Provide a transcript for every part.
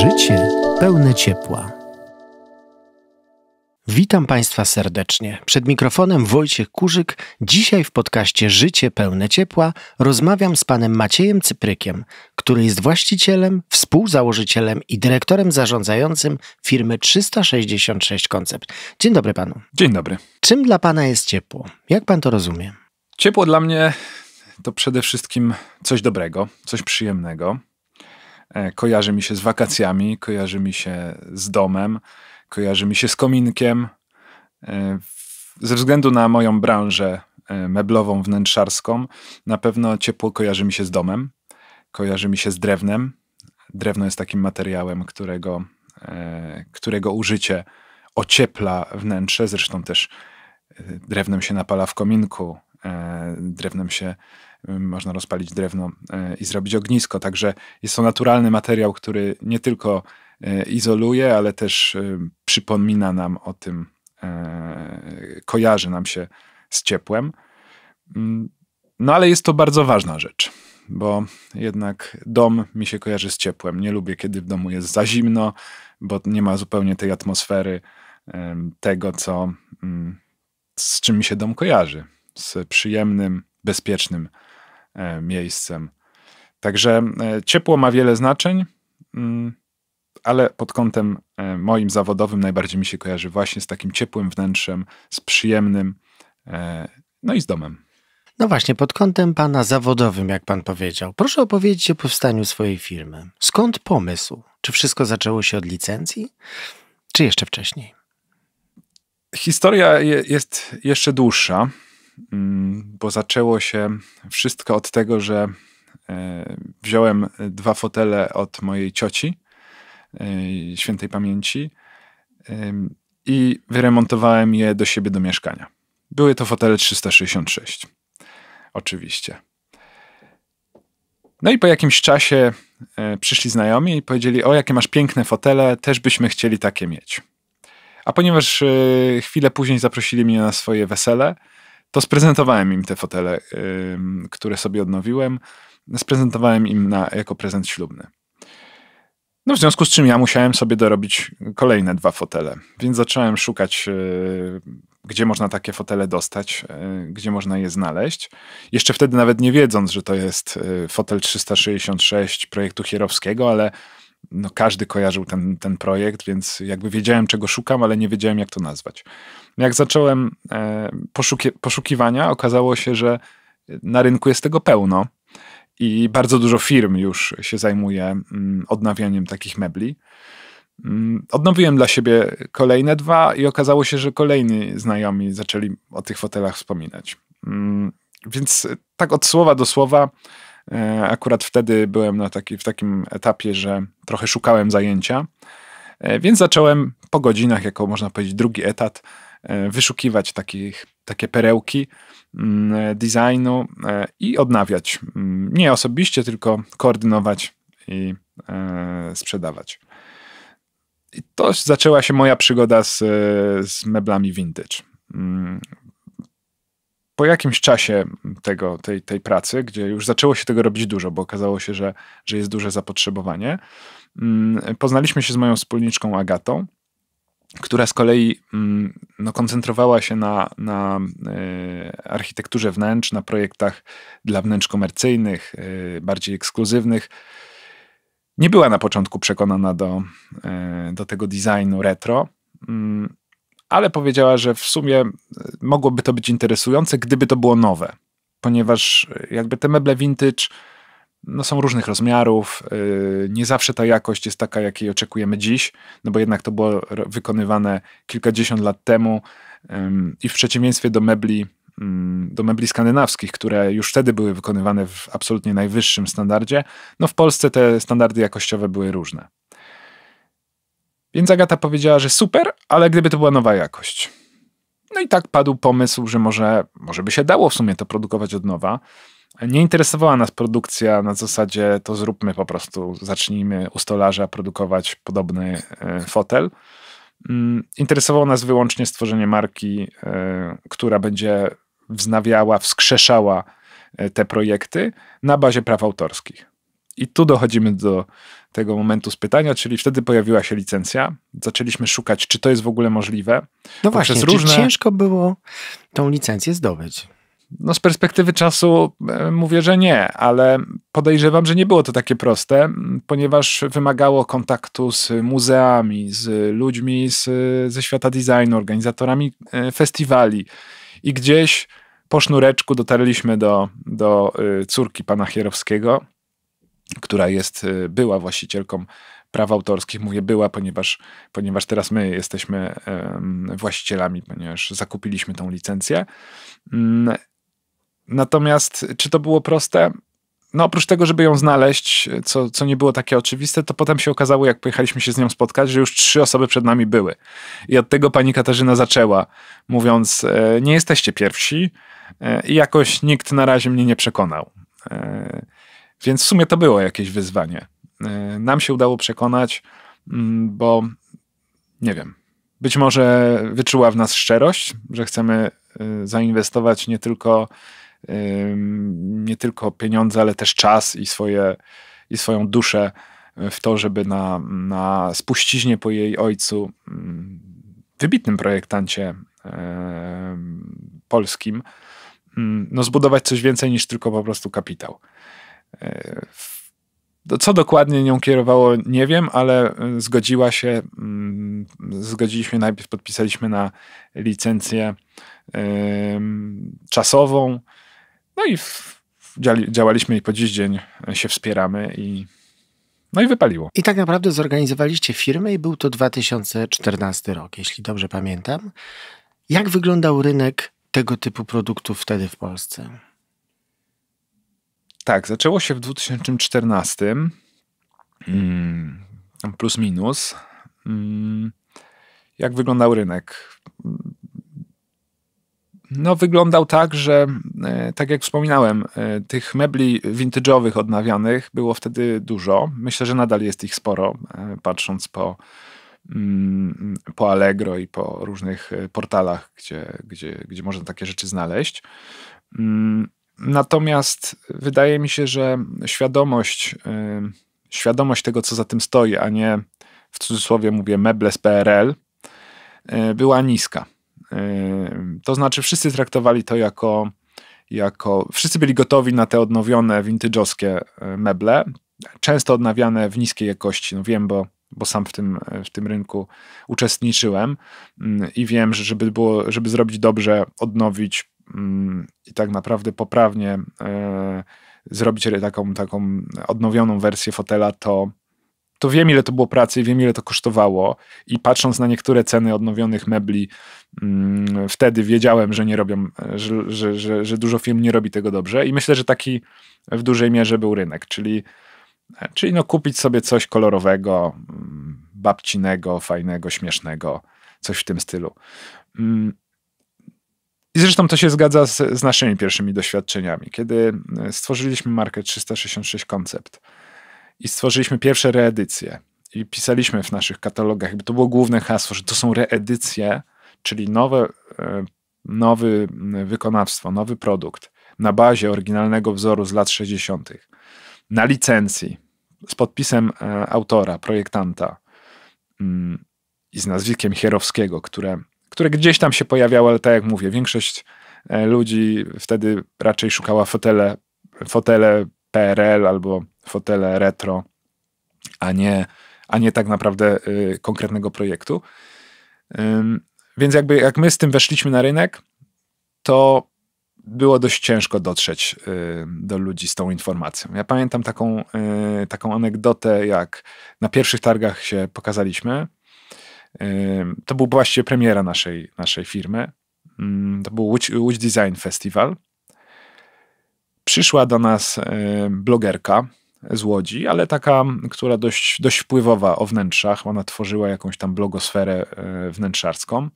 Życie pełne ciepła. Witam Państwa serdecznie. Przed mikrofonem Wojciech Kurzyk. Dzisiaj w podcaście Życie pełne ciepła rozmawiam z panem Maciejem Cyprykiem, który jest właścicielem, współzałożycielem i dyrektorem zarządzającym firmy 366 Koncept. Dzień dobry panu. Dzień dobry. Czym dla pana jest ciepło? Jak pan to rozumie? Ciepło dla mnie to przede wszystkim coś dobrego, coś przyjemnego E, kojarzy mi się z wakacjami, kojarzy mi się z domem, kojarzy mi się z kominkiem. E, ze względu na moją branżę e, meblową, wnętrzarską, na pewno ciepło kojarzy mi się z domem, kojarzy mi się z drewnem. Drewno jest takim materiałem, którego, którego użycie ociepla wnętrze. Zresztą też drewnem się napala w kominku, drewnem się Y, można rozpalić drewno y, i zrobić ognisko. Także jest to naturalny materiał, który nie tylko y, izoluje, ale też przypomina nam o tym, kojarzy nam się z ciepłem. Mm, no ale jest to bardzo ważna rzecz, bo jednak dom mi się kojarzy z ciepłem. Nie lubię, kiedy w domu jest za zimno, bo nie ma zupełnie tej atmosfery tego, co, mm, z czym mi się dom kojarzy. Z przyjemnym, bezpiecznym E, miejscem. Także e, ciepło ma wiele znaczeń, mm, ale pod kątem e, moim zawodowym najbardziej mi się kojarzy właśnie z takim ciepłym wnętrzem, z przyjemnym, no i z domem. No właśnie, pod kątem pana zawodowym, jak pan powiedział, proszę opowiedzieć o powstaniu swojej firmy. Skąd pomysł? Czy wszystko zaczęło się od licencji, czy jeszcze wcześniej? Historia je, jest jeszcze dłuższa. Mm, bo zaczęło się wszystko od tego, że e, wziąłem dwa fotele od mojej cioci, e, świętej pamięci, i wyremontowałem je do siebie do mieszkania. Były to fotele 366. Oczywiście. No i po jakimś czasie e, przyszli znajomi i powiedzieli: O, jakie masz piękne fotele, też byśmy chcieli takie mieć. A ponieważ chwilę później zaprosili mnie na swoje wesele, to sprezentowałem im te fotele, które sobie odnowiłem. Sprezentowałem im na, jako prezent ślubny. No w związku z czym ja musiałem sobie dorobić kolejne dwa fotele, więc zacząłem szukać, y, gdzie można takie fotele dostać, y, gdzie można je znaleźć. Jeszcze wtedy nawet nie wiedząc, że to jest y, fotel 366 projektu Hierowskiego, ale no każdy kojarzył ten, ten projekt, więc jakby wiedziałem, czego szukam, ale nie wiedziałem, jak to nazwać. Jak zacząłem e, poszuki poszukiwania, okazało się, że na rynku jest tego pełno i bardzo dużo firm już się zajmuje mm, odnawianiem takich mebli. Mm, odnowiłem dla siebie kolejne dwa i okazało się, że kolejni znajomi zaczęli o tych fotelach wspominać. Mm, więc tak od słowa do słowa E, akurat wtedy byłem na taki, w takim etapie, że trochę szukałem zajęcia, e, więc zacząłem po godzinach, jako można powiedzieć, drugi etat, e, wyszukiwać takich, takie perełki mm, designu i odnawiać. Mm, nie osobiście, tylko koordynować i sprzedawać. I to zaczęła się moja przygoda z, z meblami vintage. Mm, po jakimś czasie tego, tej, tej pracy, gdzie już zaczęło się tego robić dużo, bo okazało się, że, że jest duże zapotrzebowanie, mm, poznaliśmy się z moją wspólniczką Agatą, która z kolei mm, no, koncentrowała się na, na e, architekturze wnętrz, na projektach dla wnętrz komercyjnych, e, bardziej ekskluzywnych. Nie była na początku przekonana do, e, do tego designu retro mm, ale powiedziała, że w sumie mogłoby to być interesujące, gdyby to było nowe. Ponieważ e, jakby te meble vintage no, są różnych rozmiarów, e, nie zawsze ta jakość jest taka, jakiej oczekujemy dziś, no bo jednak to było wykonywane kilkadziesiąt lat temu i w przeciwieństwie do mebli mm, do mebli skandynawskich, które już wtedy były wykonywane w absolutnie najwyższym standardzie, no w Polsce te standardy jakościowe były różne. Więc Agata powiedziała, że super, ale gdyby to była nowa jakość. No i tak padł pomysł, że może, może by się dało w sumie to produkować od nowa. Nie interesowała nas produkcja na zasadzie to zróbmy po prostu, zacznijmy u stolarza produkować podobny e, fotel. Mm, interesowało nas wyłącznie stworzenie marki, e, która będzie wznawiała, wskrzeszała e, te projekty na bazie praw autorskich. I tu dochodzimy do tego momentu z pytania, czyli wtedy pojawiła się licencja. Zaczęliśmy szukać, czy to jest w ogóle możliwe. No właśnie, różne... czy ciężko było tą licencję zdobyć? No z perspektywy czasu e, mówię, że nie, ale podejrzewam, że nie było to takie proste, ponieważ wymagało kontaktu z muzeami, z ludźmi z, ze świata designu, organizatorami e, festiwali i gdzieś po sznureczku dotarliśmy do, do e, córki pana Hierowskiego, która jest, y, była właścicielką praw autorskich. Mówię była, ponieważ, ponieważ teraz my jesteśmy właścicielami, ponieważ zakupiliśmy tą licencję. Mm, natomiast czy to było proste? No oprócz tego, żeby ją znaleźć, co, co nie było takie oczywiste, to potem się okazało, jak pojechaliśmy się z nią spotkać, że już trzy osoby przed nami były. I od tego pani Katarzyna zaczęła, mówiąc, e, nie jesteście pierwsi e, i jakoś nikt na razie mnie nie przekonał. E, więc w sumie to było jakieś wyzwanie. E, nam się udało przekonać, mm, bo nie wiem, być może wyczuła w nas szczerość, że chcemy e, zainwestować nie tylko, e, nie tylko pieniądze, ale też czas i, swoje, i swoją duszę w to, żeby na, na spuściźnie po jej ojcu, mm, wybitnym projektancie polskim, mm, no zbudować coś więcej niż tylko po prostu kapitał. E, co dokładnie nią kierowało, nie wiem, ale e, zgodziła się, mm, zgodziliśmy, najpierw podpisaliśmy na licencję czasową, no i działaliśmy i po dziś dzień się wspieramy i no i wypaliło. I tak naprawdę zorganizowaliście firmę i był to 2014 rok, jeśli dobrze pamiętam. Jak wyglądał rynek tego typu produktów wtedy w Polsce? tak, zaczęło się w 2014. Mm, plus minus. Mm, jak wyglądał rynek? Mm, no, wyglądał tak, że e, tak jak wspominałem, e, tych mebli vintage'owych, odnawianych było wtedy dużo. Myślę, że nadal jest ich sporo, e, patrząc po, po Allegro i po różnych portalach, gdzie, gdzie, gdzie można takie rzeczy znaleźć. Natomiast wydaje mi się, że świadomość, y, świadomość tego, co za tym stoi, a nie w cudzysłowie mówię meble z PRL, y, była niska. Y, to znaczy, wszyscy traktowali to jako, jako. Wszyscy byli gotowi na te odnowione, vintage'owskie meble, często odnawiane w niskiej jakości. No wiem, bo, bo sam w tym, w tym rynku uczestniczyłem i wiem, że żeby, było, żeby zrobić dobrze, odnowić Mm, i tak naprawdę poprawnie e, zrobić taką, taką odnowioną wersję fotela, to, to wiem, ile to było pracy, wiem, ile to kosztowało. I patrząc na niektóre ceny odnowionych mebli, mm, wtedy wiedziałem, że nie robią, że, że, że, że, dużo firm nie robi tego dobrze. I myślę, że taki w dużej mierze był rynek, czyli, e, czyli no kupić sobie coś kolorowego, mm, babcinego, fajnego, śmiesznego, coś w tym stylu. I zresztą to się zgadza z, z naszymi pierwszymi doświadczeniami. Kiedy e, stworzyliśmy markę 366 Koncept i stworzyliśmy pierwsze reedycje i pisaliśmy w naszych katalogach, bo to było główne hasło, że to są reedycje, czyli nowe, e, nowy wykonawstwo, nowy produkt na bazie oryginalnego wzoru z lat 60., na licencji, z podpisem e, autora, projektanta mm, i z nazwiskiem Hierowskiego, które które gdzieś tam się pojawiały, ale tak jak mówię, większość e, ludzi wtedy raczej szukała fotele, fotele PRL albo fotele retro, a nie, a nie tak naprawdę y, konkretnego projektu. więc jakby jak my z tym weszliśmy na rynek, to było dość ciężko dotrzeć y, do ludzi z tą informacją. Ja pamiętam taką, y, taką anegdotę, jak na pierwszych targach się pokazaliśmy, to był właśnie premiera naszej, naszej firmy. Mm, to był Łódź, Łódź Design Festival. Przyszła do nas blogerka z Łodzi, ale taka, która dość, dość wpływowa o wnętrzach. Ona tworzyła jakąś tam blogosferę e, wnętrzarską.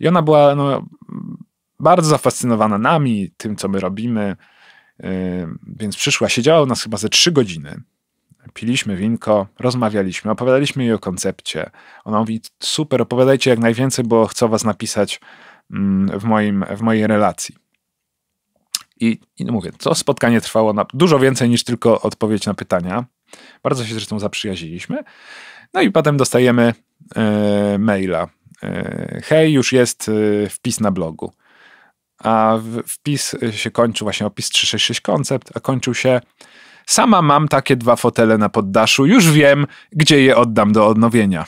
I ona była no, bardzo zafascynowana nami, tym, co my robimy. Więc przyszła, siedziała u nas chyba ze trzy godziny piliśmy winko, rozmawialiśmy, opowiadaliśmy jej o koncepcie. Ona mówi, super, opowiadajcie jak najwięcej, bo chcę was napisać mm, w, moim, w mojej relacji. I, I mówię, to spotkanie trwało na, dużo więcej niż tylko odpowiedź na pytania. Bardzo się zresztą zaprzyjaźniliśmy. No i potem dostajemy e, maila. E, hej, już jest e, wpis na blogu. A w, wpis e, się kończył właśnie opis 366 koncept, a kończył się Sama mam takie dwa fotele na poddaszu, już wiem, gdzie je oddam do odnowienia.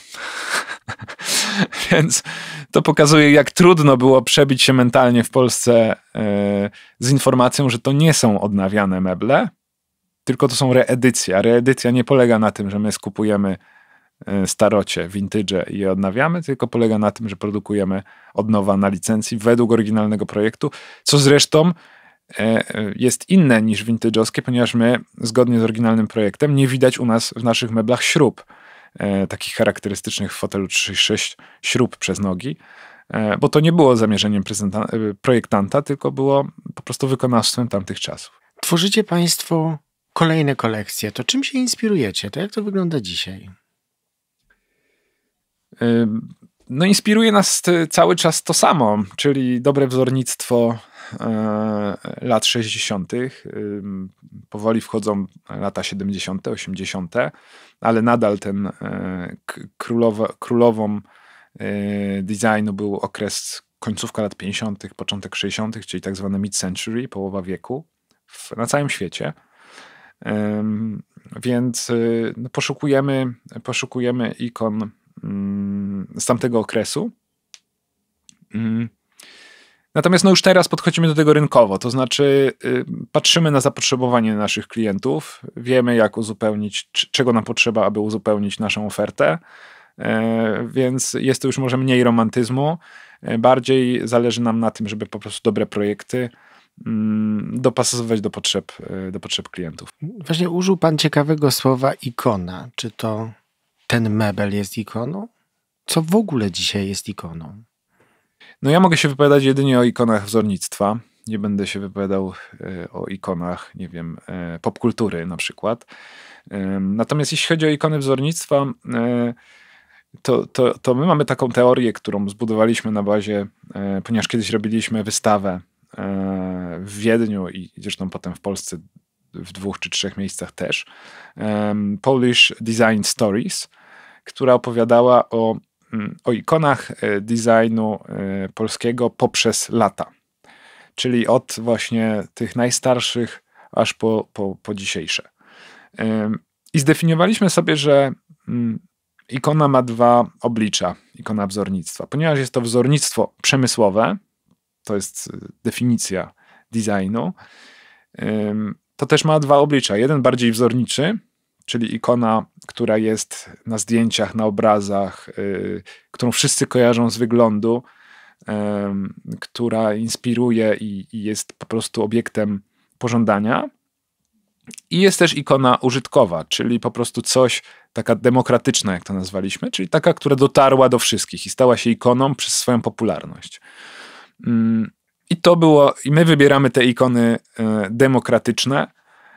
Więc to pokazuje, jak trudno było przebić się mentalnie w Polsce e, z informacją, że to nie są odnawiane meble, tylko to są reedycje. A reedycja nie polega na tym, że my skupujemy e, starocie, vintage i je odnawiamy, tylko polega na tym, że produkujemy od nowa na licencji według oryginalnego projektu, co zresztą E, jest inne niż vintage'owskie, ponieważ my, zgodnie z oryginalnym projektem, nie widać u nas w naszych meblach śrub, e, takich charakterystycznych w fotelu 36 śrub przez nogi, e, bo to nie było zamierzeniem projektanta, tylko było po prostu wykonawstwem tamtych czasów. Tworzycie Państwo kolejne kolekcje. To czym się inspirujecie? To jak to wygląda dzisiaj? No, inspiruje nas cały czas to samo, czyli dobre wzornictwo E, lat 60., powoli wchodzą lata 70., 80., ale nadal ten e, królowa, królową e, designu był okres końcówka lat 50., początek 60., czyli tak zwany mid-century, połowa wieku w, na całym świecie. Więc y, no, poszukujemy, poszukujemy ikon z tamtego okresu. Natomiast no już teraz podchodzimy do tego rynkowo, to znaczy y, patrzymy na zapotrzebowanie naszych klientów, wiemy jak uzupełnić, czego nam potrzeba, aby uzupełnić naszą ofertę, y, więc jest to już może mniej romantyzmu, y, bardziej zależy nam na tym, żeby po prostu dobre projekty mm, dopasowywać do potrzeb, do potrzeb klientów. Właśnie użył pan ciekawego słowa ikona. Czy to ten mebel jest ikoną? Co w ogóle dzisiaj jest ikoną? No ja mogę się wypowiadać jedynie o ikonach wzornictwa. Nie będę się wypowiadał e, o ikonach, nie wiem, e, popkultury na przykład. E, natomiast jeśli chodzi o ikony wzornictwa, to, to, to my mamy taką teorię, którą zbudowaliśmy na bazie, ponieważ kiedyś robiliśmy wystawę w Wiedniu i zresztą potem w Polsce w dwóch czy trzech miejscach też, Polish Design Stories, która opowiadała o Mm, o ikonach e, designu e, polskiego poprzez lata. Czyli od właśnie tych najstarszych aż po, po, po dzisiejsze. I zdefiniowaliśmy sobie, że mm, ikona ma dwa oblicza, ikona wzornictwa. Ponieważ jest to wzornictwo przemysłowe, to jest e, definicja designu, to też ma dwa oblicza. Jeden bardziej wzorniczy, czyli ikona, która jest na zdjęciach, na obrazach, y, którą wszyscy kojarzą z wyglądu, która inspiruje i, jest po prostu obiektem pożądania. I jest też ikona użytkowa, czyli po prostu coś taka demokratyczna, jak to nazwaliśmy, czyli taka, która dotarła do wszystkich i stała się ikoną przez swoją popularność. Mm, I to było, i my wybieramy te ikony e, demokratyczne,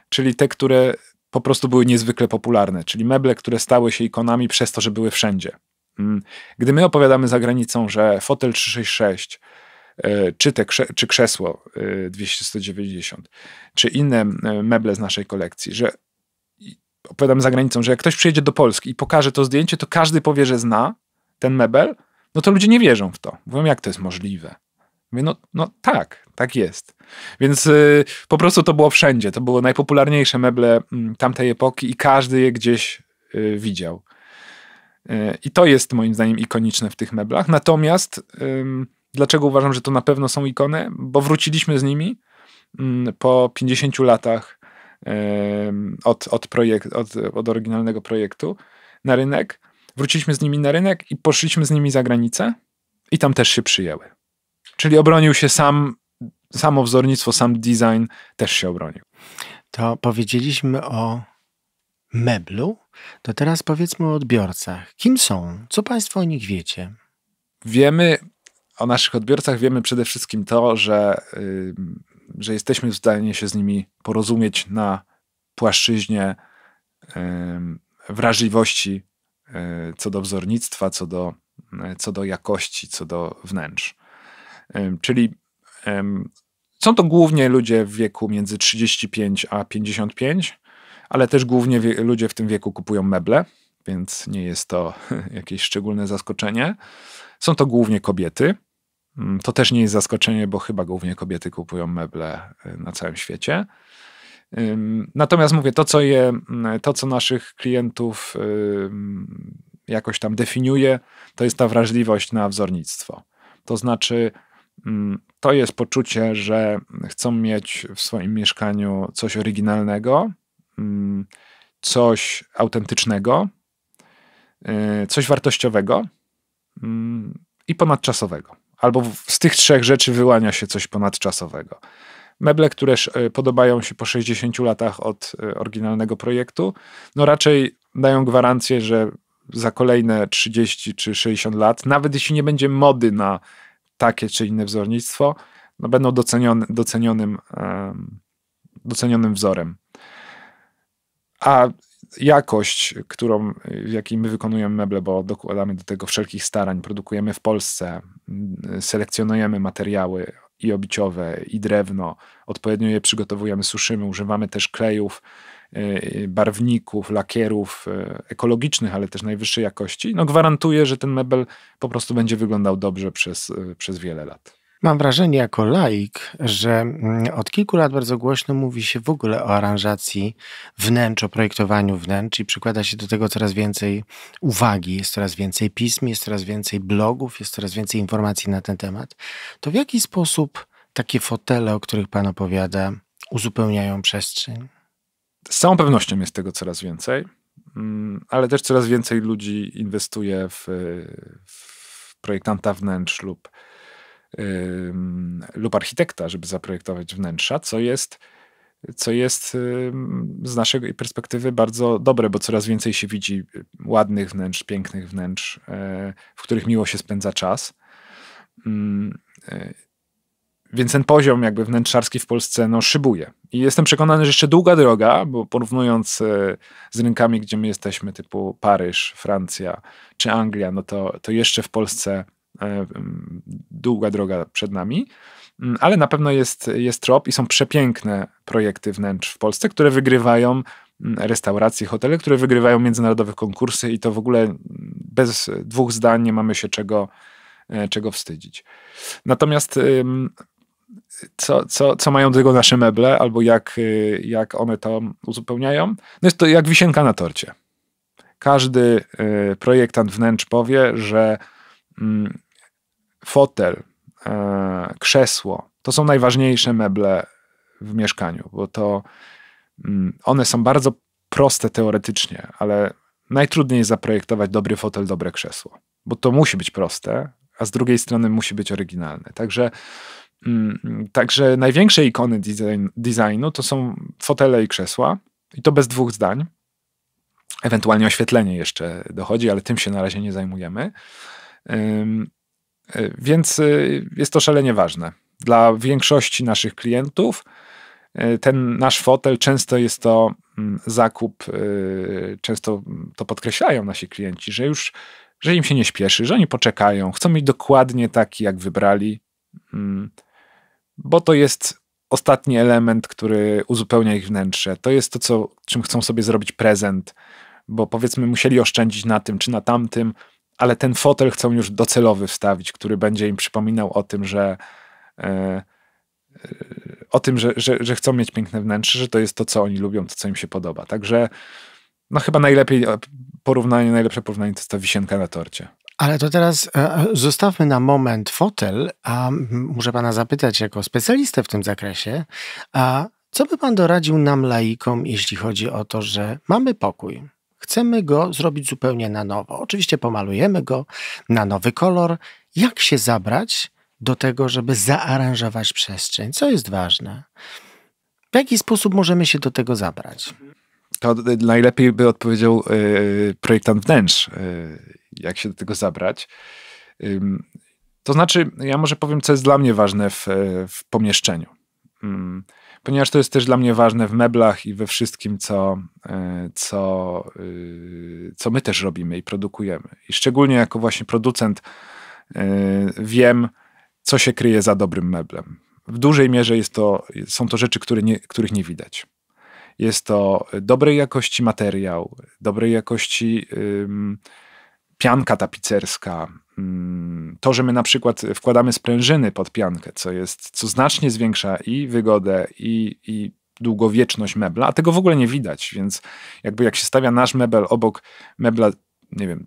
czyli te, które po prostu były niezwykle popularne, czyli meble, które stały się ikonami przez to, że były wszędzie. Mm. Gdy my opowiadamy za granicą, że fotel 366, e, czy, te, czy krzesło 290, e, czy inne e, meble z naszej kolekcji, że opowiadamy za granicą, że jak ktoś przyjedzie do Polski i pokaże to zdjęcie, to każdy powie, że zna ten mebel, no to ludzie nie wierzą w to. Mówią, jak to jest możliwe? Mówię, no, no tak, tak jest. Więc y, po prostu to było wszędzie. To były najpopularniejsze meble mm, tamtej epoki i każdy je gdzieś y, widział. Y, I to jest moim zdaniem ikoniczne w tych meblach. Natomiast dlaczego uważam, że to na pewno są ikony? Bo wróciliśmy z nimi mm, po 50 latach od, od, projekt, od, od oryginalnego projektu na rynek. Wróciliśmy z nimi na rynek i poszliśmy z nimi za granicę i tam też się przyjęły. Czyli obronił się sam, samo wzornictwo, sam design też się obronił. To powiedzieliśmy o meblu, to teraz powiedzmy o odbiorcach. Kim są? Co Państwo o nich wiecie? Wiemy o naszych odbiorcach, wiemy przede wszystkim to, że, y, że jesteśmy w stanie się z nimi porozumieć na płaszczyźnie y, wrażliwości y, co do wzornictwa, co do, co do jakości, co do wnętrz. Czyli są to głównie ludzie w wieku między 35 a 55, ale też głównie ludzie w tym wieku kupują meble, więc nie jest to jakieś szczególne zaskoczenie. Są to głównie kobiety. Mm, to też nie jest zaskoczenie, bo chyba głównie kobiety kupują meble e, na całym świecie. Natomiast mówię, to co, je, mm, to, co naszych klientów jakoś tam definiuje, to jest ta wrażliwość na wzornictwo. To znaczy, Mm, to jest poczucie, że chcą mieć w swoim mieszkaniu coś oryginalnego, mm, coś autentycznego, y, coś wartościowego mm, i ponadczasowego. Albo z tych trzech rzeczy wyłania się coś ponadczasowego. Meble, które y, podobają się po 60 latach od y, oryginalnego projektu, no raczej dają gwarancję, że za kolejne 30 czy 60 lat, nawet jeśli nie będzie mody na takie czy inne wzornictwo, no będą doceniony, docenionym, docenionym wzorem. A jakość, którą, w jakiej my wykonujemy meble, bo dokładamy do tego wszelkich starań, produkujemy w Polsce, mm, selekcjonujemy materiały i obiciowe, i drewno, odpowiednio je przygotowujemy, suszymy, używamy też klejów, E, barwników, lakierów e, ekologicznych, ale też najwyższej jakości, no gwarantuje, że ten mebel po prostu będzie wyglądał dobrze przez, e, przez wiele lat. Mam wrażenie jako laik, że mm, od kilku lat bardzo głośno mówi się w ogóle o aranżacji wnętrz, o projektowaniu wnętrz i przykłada się do tego coraz więcej uwagi, jest coraz więcej pism, jest coraz więcej blogów, jest coraz więcej informacji na ten temat. To w jaki sposób takie fotele, o których Pan opowiada, uzupełniają przestrzeń? Z całą pewnością jest tego coraz więcej, mm, ale też coraz więcej ludzi inwestuje w, w projektanta wnętrz lub, lub architekta, żeby zaprojektować wnętrza, co jest co jest z naszej perspektywy bardzo dobre, bo coraz więcej się widzi ładnych wnętrz, pięknych wnętrz, e, w których miło się spędza czas. Mm, e, więc ten poziom jakby wnętrzarski w Polsce no, szybuje. I jestem przekonany, że jeszcze długa droga, bo porównując e, z rynkami, gdzie my jesteśmy, typu Paryż, Francja czy Anglia, no to, to jeszcze w Polsce e, długa droga przed nami, mm, ale na pewno jest, jest trop i są przepiękne projekty wnętrz w Polsce, które wygrywają mm, restauracje, hotele, które wygrywają międzynarodowe konkursy i to w ogóle mm, bez dwóch zdań nie mamy się czego, e, czego wstydzić. Natomiast co, co, co mają do tego nasze meble, albo jak, y, jak one to uzupełniają. No jest to jak wisienka na torcie. Każdy y, projektant wnętrz powie, że mm, fotel, y, krzesło to są najważniejsze meble w mieszkaniu, bo to mm, one są bardzo proste teoretycznie, ale najtrudniej jest zaprojektować dobry fotel, dobre krzesło, bo to musi być proste, a z drugiej strony musi być oryginalne. Także Mm, także największe ikony design, designu to są fotele i krzesła, i to bez dwóch zdań. Ewentualnie oświetlenie jeszcze dochodzi, ale tym się na razie nie zajmujemy. E, więc e, jest to szalenie ważne. Dla większości naszych klientów e, ten nasz fotel często jest to mm, zakup, często to podkreślają nasi klienci, że już że im się nie śpieszy, że oni poczekają, chcą mieć dokładnie taki, jak wybrali. Mm, bo to jest ostatni element, który uzupełnia ich wnętrze. To jest to, co, czym chcą sobie zrobić prezent, bo powiedzmy musieli oszczędzić na tym czy na tamtym, ale ten fotel chcą już docelowy wstawić, który będzie im przypominał o tym, że e, e o tym, że, że, że, chcą mieć piękne wnętrze, że to jest to, co oni lubią, to, co im się podoba. Także no chyba najlepiej e, porównanie, najlepsze porównanie to jest ta wisienka na torcie. Ale to teraz e, e, zostawmy na moment fotel, a muszę pana zapytać jako specjalistę w tym zakresie, a co by pan doradził nam laikom, jeśli chodzi o to, że mamy pokój? Chcemy go zrobić zupełnie na nowo. Oczywiście pomalujemy go na nowy kolor. Jak się zabrać do tego, żeby zaaranżować przestrzeń? Co jest ważne? W jaki sposób możemy się do tego zabrać? To najlepiej by odpowiedział yy, projektant wnętrz. Yy jak się do tego zabrać. To znaczy, ja może powiem, co jest dla mnie ważne w, e, w pomieszczeniu. Ponieważ to jest też dla mnie ważne w meblach i we wszystkim, co, e, co, y, co my też robimy i produkujemy. I szczególnie jako właśnie producent e, wiem, co się kryje za dobrym meblem. W dużej mierze jest to, są to rzeczy, które nie, których nie widać. Jest to dobrej jakości materiał, dobrej jakości. Yy, pianka tapicerska, mm, to, że my na przykład wkładamy sprężyny pod piankę, co jest, co znacznie zwiększa i wygodę, i, i długowieczność mebla, a tego w ogóle nie widać, więc jakby jak się stawia nasz mebel obok mebla, nie wiem,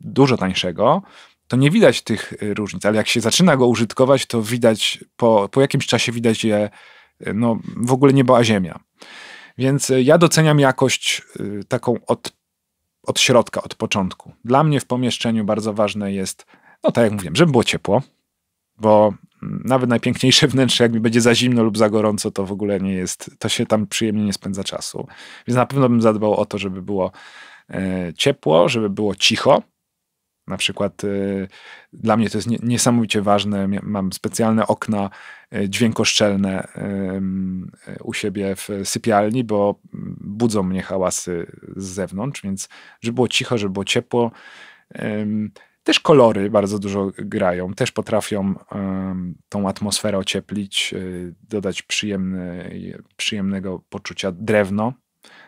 dużo tańszego, to nie widać tych y, różnic, ale jak się zaczyna go użytkować, to widać, po, po jakimś czasie widać je, y, no w ogóle nieba a ziemia. Więc y, ja doceniam jakość taką od od środka, od początku. Dla mnie w pomieszczeniu bardzo ważne jest, no tak jak mówiłem, żeby było ciepło, bo mm, nawet najpiękniejsze wnętrze, jak mi będzie za zimno lub za gorąco, to w ogóle nie jest, to się tam przyjemnie nie spędza czasu. Więc na pewno bym zadbał o to, żeby było e, ciepło, żeby było cicho, na przykład y, dla mnie to jest niesamowicie ważne. Mam specjalne okna y, dźwiękoszczelne y, u siebie w sypialni, bo budzą mnie hałasy z zewnątrz, więc żeby było cicho, żeby było ciepło. Też kolory bardzo dużo grają, też potrafią tą atmosferę ocieplić, dodać przyjemnego poczucia drewno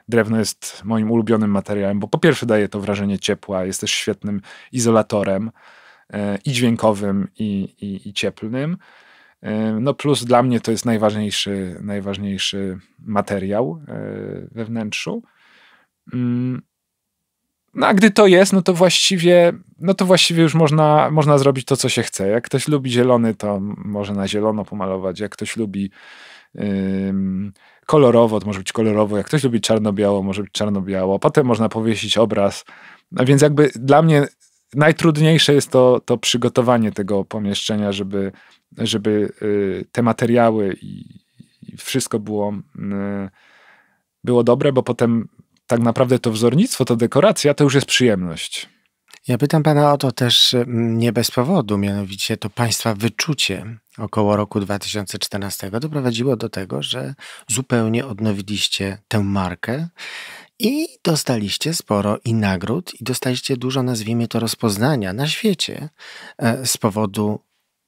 Drewno jest moim ulubionym materiałem, bo po pierwsze daje to wrażenie ciepła, jest też świetnym izolatorem e, i dźwiękowym, i, i, i cieplnym. E, no plus dla mnie to jest najważniejszy, najważniejszy materiał e, we wnętrzu. Mm. No a gdy to jest, no to właściwie, no to właściwie już można, można zrobić to, co się chce. Jak ktoś lubi zielony, to może na zielono pomalować. Jak ktoś lubi kolorowo, to może być kolorowo, jak ktoś lubi czarno-biało, może być czarno-biało, potem można powiesić obraz. A więc jakby dla mnie najtrudniejsze jest to, to przygotowanie tego pomieszczenia, żeby, żeby y, te materiały i, i wszystko było, y, było dobre, bo potem tak naprawdę to wzornictwo, to dekoracja to już jest przyjemność. Ja pytam pana o to też mm, nie bez powodu, mianowicie to państwa wyczucie około roku 2014 doprowadziło do tego, że zupełnie odnowiliście tę markę. I dostaliście sporo i nagród, i dostaliście dużo, nazwijmy to, rozpoznania na świecie e, z powodu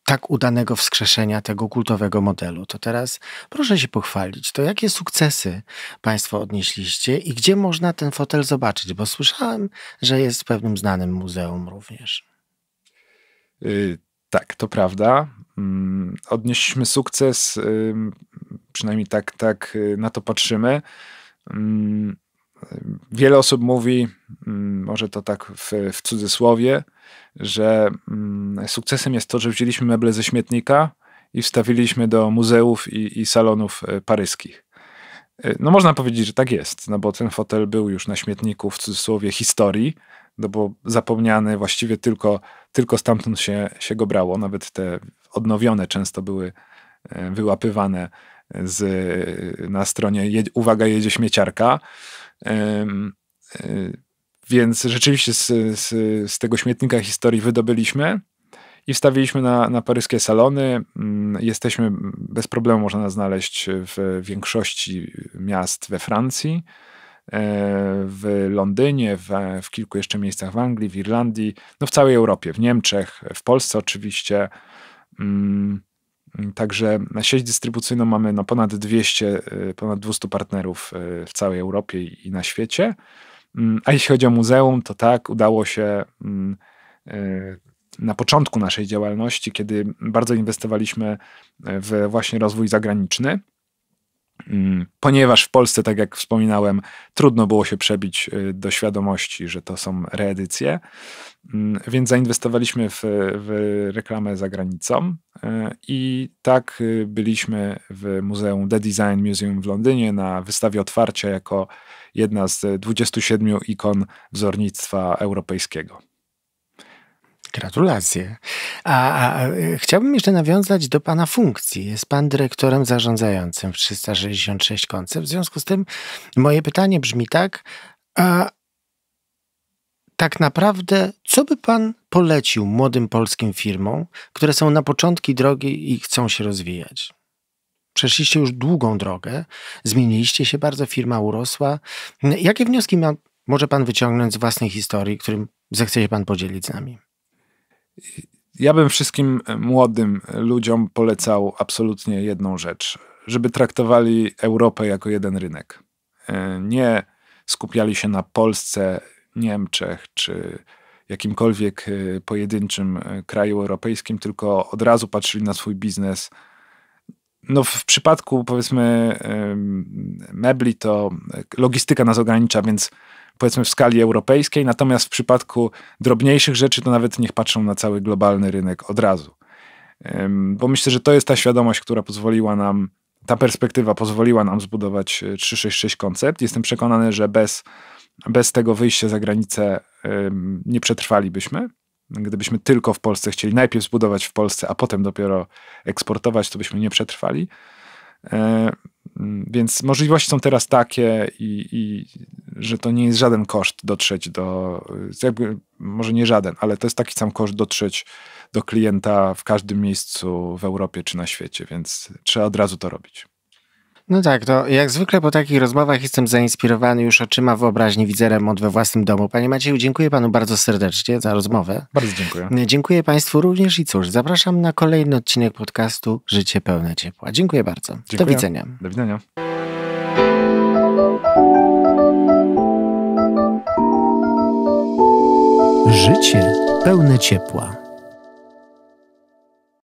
tak udanego wskrzeszenia tego kultowego modelu. To teraz proszę się pochwalić, to jakie sukcesy Państwo odnieśliście i gdzie można ten fotel zobaczyć? Bo słyszałem, że jest w pewnym znanym muzeum również. Y, tak, to prawda. Mm, odnieśliśmy sukces, przynajmniej tak, tak y, na to patrzymy. Mm, wiele osób mówi, mm, może to tak w, w cudzysłowie, że mm, sukcesem jest to, że wzięliśmy meble ze śmietnika i wstawiliśmy do muzeów i, i salonów e, paryskich. E, no można powiedzieć, że tak jest, no bo ten fotel był już na śmietniku w cudzysłowie historii, no bo zapomniany właściwie tylko, tylko stamtąd się, się go brało. Nawet te odnowione często były e, wyłapywane z, na stronie Uwaga, jedzie śmieciarka. E, więc rzeczywiście z, z, z tego śmietnika historii wydobyliśmy i wstawiliśmy na, na paryskie salony. Mm, jesteśmy, bez problemu można nas znaleźć w większości miast we Francji, e, w Londynie, w, w kilku jeszcze miejscach w Anglii, w Irlandii, no w całej Europie, w Niemczech, w Polsce oczywiście. Mm, Także sieć dystrybucyjną mamy no ponad 200, y, ponad 200 partnerów y, w całej Europie i na świecie. Mm, a jeśli chodzi o muzeum, to tak, udało się mm, y, na początku naszej działalności, kiedy bardzo inwestowaliśmy w właśnie rozwój zagraniczny, Mm, ponieważ w Polsce, tak jak wspominałem, trudno było się przebić y, do świadomości, że to są reedycje, mm, więc zainwestowaliśmy w, w reklamę za granicą y, i tak y, byliśmy w Muzeum The Design Museum w Londynie na wystawie otwarcia jako jedna z 27 ikon wzornictwa europejskiego. Gratulacje. A, a, a, chciałbym jeszcze nawiązać do Pana funkcji. Jest Pan dyrektorem zarządzającym w 366 końce. W związku z tym moje pytanie brzmi tak. A, tak naprawdę, co by Pan polecił młodym polskim firmom, które są na początki drogi i chcą się rozwijać? Przeszliście już długą drogę, zmieniliście się bardzo, firma urosła. Jakie wnioski ma, może Pan wyciągnąć z własnej historii, którym zechce się Pan podzielić z nami? Ja bym wszystkim młodym ludziom polecał absolutnie jedną rzecz, żeby traktowali Europę jako jeden rynek. E, nie skupiali się na Polsce, Niemczech czy jakimkolwiek e, pojedynczym e, kraju europejskim, tylko od razu patrzyli na swój biznes. No w przypadku powiedzmy mebli to logistyka nas ogranicza, więc powiedzmy w skali europejskiej, natomiast w przypadku drobniejszych rzeczy to nawet niech patrzą na cały globalny rynek od razu. Bo myślę, że to jest ta świadomość, która pozwoliła nam, ta perspektywa pozwoliła nam zbudować 366 e, koncept. Jestem przekonany, że bez, bez tego wyjścia za granicę nie przetrwalibyśmy. Gdybyśmy tylko w Polsce chcieli najpierw zbudować w Polsce, a potem dopiero eksportować, to byśmy nie przetrwali. E, Mm, więc możliwości są teraz takie, i, i, że to nie jest żaden koszt dotrzeć do, jakby, może nie żaden, ale to jest taki sam koszt dotrzeć do klienta w każdym miejscu w Europie czy na świecie, więc trzeba od razu to robić. No tak, to jak zwykle po takich rozmowach jestem zainspirowany już oczyma wyobraźni widzę remont we własnym domu. Panie Macieju, dziękuję panu bardzo serdecznie za rozmowę. Bardzo dziękuję. Dziękuję państwu również i cóż, zapraszam na kolejny odcinek podcastu Życie pełne ciepła. Dziękuję bardzo. Dziękuję. Do widzenia. Do widzenia. Życie pełne ciepła.